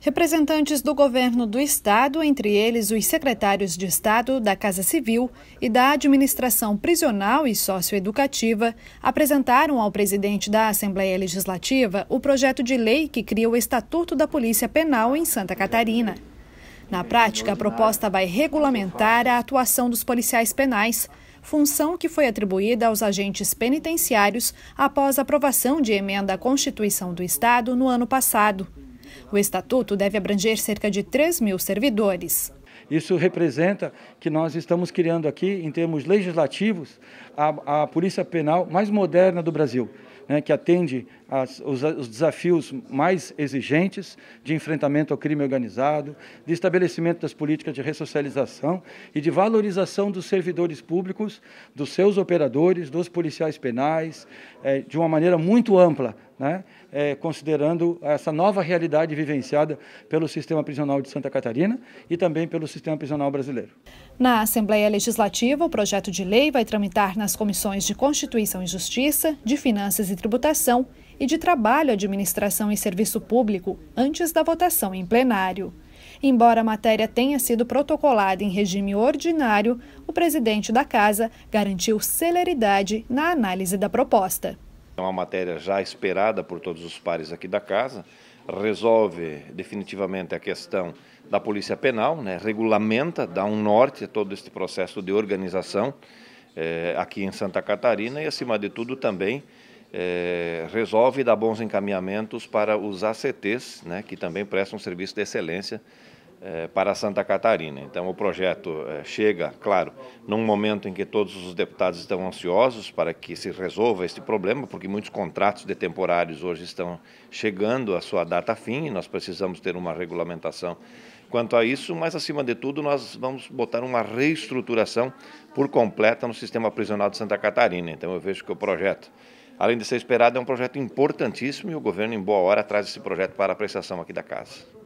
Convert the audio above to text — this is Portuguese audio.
Representantes do governo do estado, entre eles os secretários de Estado da Casa Civil e da Administração Prisional e Socioeducativa, apresentaram ao presidente da Assembleia Legislativa o projeto de lei que cria o Estatuto da Polícia Penal em Santa Catarina. Na prática, a proposta vai regulamentar a atuação dos policiais penais, função que foi atribuída aos agentes penitenciários após a aprovação de emenda à Constituição do Estado no ano passado. O estatuto deve abranger cerca de 3 mil servidores. Isso representa que nós estamos criando aqui, em termos legislativos, a, a Polícia Penal mais moderna do Brasil né, que atende as, os, os desafios mais exigentes de enfrentamento ao crime organizado, de estabelecimento das políticas de ressocialização e de valorização dos servidores públicos, dos seus operadores, dos policiais penais, é, de uma maneira muito ampla, né, é, considerando essa nova realidade vivenciada pelo sistema prisional de Santa Catarina e também pelo sistema prisional brasileiro. Na Assembleia Legislativa, o projeto de lei vai tramitar nas comissões de Constituição e Justiça, de Finanças e Tributação e de Trabalho, Administração e Serviço Público antes da votação em plenário. Embora a matéria tenha sido protocolada em regime ordinário, o presidente da Casa garantiu celeridade na análise da proposta. É uma matéria já esperada por todos os pares aqui da Casa, resolve definitivamente a questão da Polícia Penal, né? regulamenta, dá um norte a todo este processo de organização eh, aqui em Santa Catarina e, acima de tudo, também é, resolve dar bons encaminhamentos para os ACTs, né, que também prestam um serviço de excelência é, para Santa Catarina. Então, o projeto é, chega, claro, num momento em que todos os deputados estão ansiosos para que se resolva este problema, porque muitos contratos de temporários hoje estão chegando à sua data fim e nós precisamos ter uma regulamentação quanto a isso, mas acima de tudo nós vamos botar uma reestruturação por completa no sistema prisional de Santa Catarina. Então eu vejo que o projeto Além de ser esperado, é um projeto importantíssimo e o governo, em boa hora, traz esse projeto para apreciação aqui da Casa.